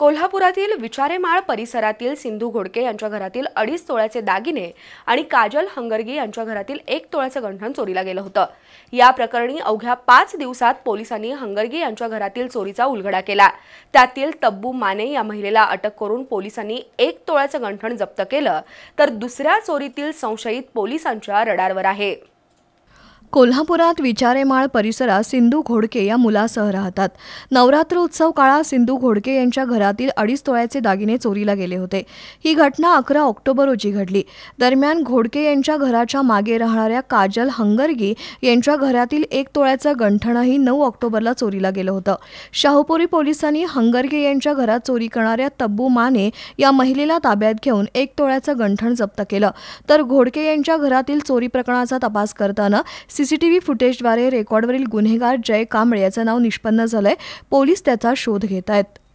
कोल्हापुरातील विचारेमाळ परिसरातील सिंधू घोडके यांच्या घरातील अडीच तोळ्याचे दागिने आणि काजल हंगरगी यांच्या घरातील एक तोळ्याचं गंठण चोरीला गेलं होतं या प्रकरणी अवघ्या पाच दिवसात पोलिसांनी हंगरगी यांच्या घरातील चोरीचा उलगडा केला त्यातील तब्बू माने या महिलेला अटक करून पोलिसांनी एक तोळ्याचं गंठण जप्त केलं तर दुसऱ्या चोरीतील संशयित पोलिसांच्या रडारवर आहे कोल्हापुरात विचारेमाळ परिसरात सिंधू घोडके या मुलासह राहतात नवरात्र उत्सव काळात सिंधू घोडके यांच्या घरातील अडीच तोळ्याचे दागिने चोरीला गेले होते ही घटना अकरा ऑक्टोबर रोजी घडली दरम्यान घोडके यांच्या घराच्या मागे राहणाऱ्या काजल हंगरगी यांच्या घरातील एक तोळ्याचं गंठणही नऊ ऑक्टोबरला चोरीला गेलं होतं शाहूपुरी पोलिसांनी हंगरगे यांच्या घरात चोरी करणाऱ्या तब्बू माने या महिलेला ताब्यात घेऊन एक तोळ्याचं गंठण जप्त केलं तर घोडके यांच्या घरातील चोरी प्रकरणाचा तपास करताना सीसीटीव्ही फुटेजद्वारे रेकॉर्डवरील गुन्हेगार जय कांबळे याचं नाव निष्पन्न झालंय पोलीस त्याचा शोध घेत आहेत